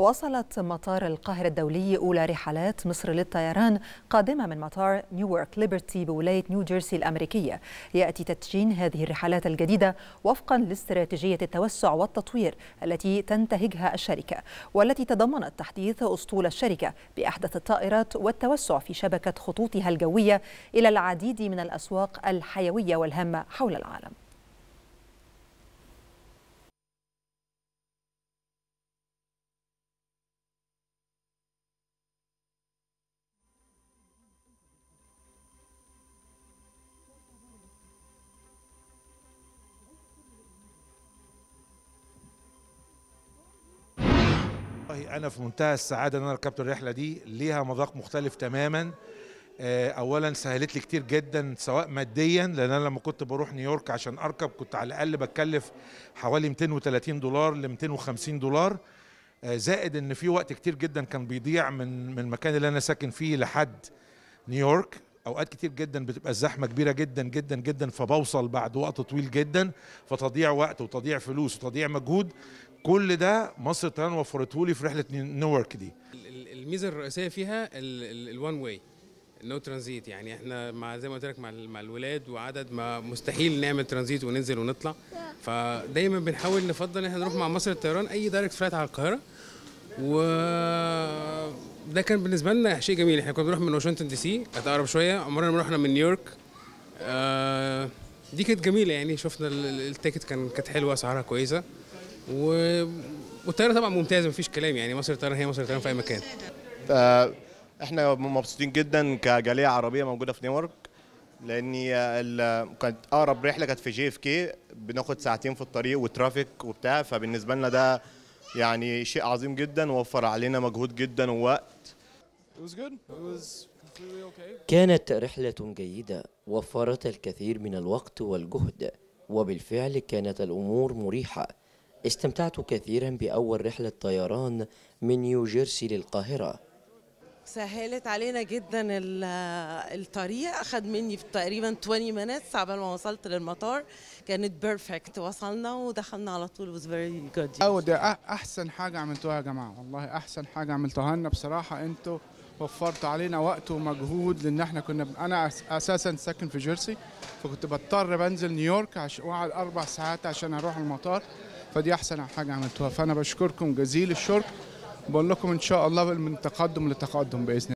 وصلت مطار القاهرة الدولي أولى رحلات مصر للطيران قادمة من مطار نيويورك ليبرتي بولاية نيوجيرسي الأمريكية يأتي تدشين هذه الرحلات الجديدة وفقا لاستراتيجية التوسع والتطوير التي تنتهجها الشركة والتي تضمنت تحديث أسطول الشركة بأحدث الطائرات والتوسع في شبكة خطوطها الجوية إلى العديد من الأسواق الحيوية والهامة حول العالم والله انا في منتهى السعاده ان انا ركبت الرحله دي ليها مذاق مختلف تماما آه، اولا سهلت لي كتير جدا سواء ماديا لان انا لما كنت بروح نيويورك عشان اركب كنت على الاقل بتكلف حوالي 230 دولار ل 250 دولار آه، زائد ان في وقت كتير جدا كان بيضيع من من المكان اللي انا ساكن فيه لحد نيويورك اوقات كتير جدا بتبقى الزحمه كبيره جدا جدا جدا فبوصل بعد وقت طويل جدا فتضييع وقت وتضييع فلوس وتضييع مجهود كل ده مصر الطيران وفرته لي في رحله نيويورك دي الميزه الرئيسيه فيها الوان واي نو ترانزيت يعني احنا مع زي ما قلت لك مع مع الولاد وعدد ما مستحيل نعمل ترانزيت وننزل ونطلع فدايما بنحاول نفضل ان احنا نروح مع مصر الطيران اي دايركت فلايت على القاهره و ده كان بالنسبه لنا شيء جميل احنا كنا بنروح من واشنطن دي سي كانت اقرب شويه عمرنا ما رحنا من نيويورك آه دي كانت جميله يعني شفنا التيكت كان كانت حلوه اسعارها كويسه و... والطياره طبعا ممتازه مفيش كلام يعني مصر الطيران هي مصر الطيران في اي مكان احنا مبسوطين جدا كجاليه عربيه موجوده في نيويورك لان كانت اقرب رحله كانت في جي اف كي بناخد ساعتين في الطريق وترافيك وبتاع فبالنسبه لنا ده يعني شيء عظيم جدا ووفر علينا مجهود جدا ووقت كانت رحلة جيدة وفرت الكثير من الوقت والجهد وبالفعل كانت الأمور مريحة استمتعت كثيرا بأول رحلة طيران من نيوجيرسي للقاهرة سهلت علينا جدا الطريق اخذ مني تقريبا 20 minutes قبل ما وصلت للمطار كانت بيرفكت وصلنا ودخلنا على طول was فيري جود او ده احسن حاجه عملتوها يا جماعه والله احسن حاجه عملتوها لنا بصراحه انتوا وفرتوا علينا وقت ومجهود لان احنا كنا انا اساسا ساكن في جيرسي فكنت بضطر بنزل نيويورك عشان اقعد اربع ساعات عشان اروح المطار فدي احسن حاجه عملتوها فانا بشكركم جزيل الشكر بقول لكم ان شاء الله من تقدم لتقدم باذن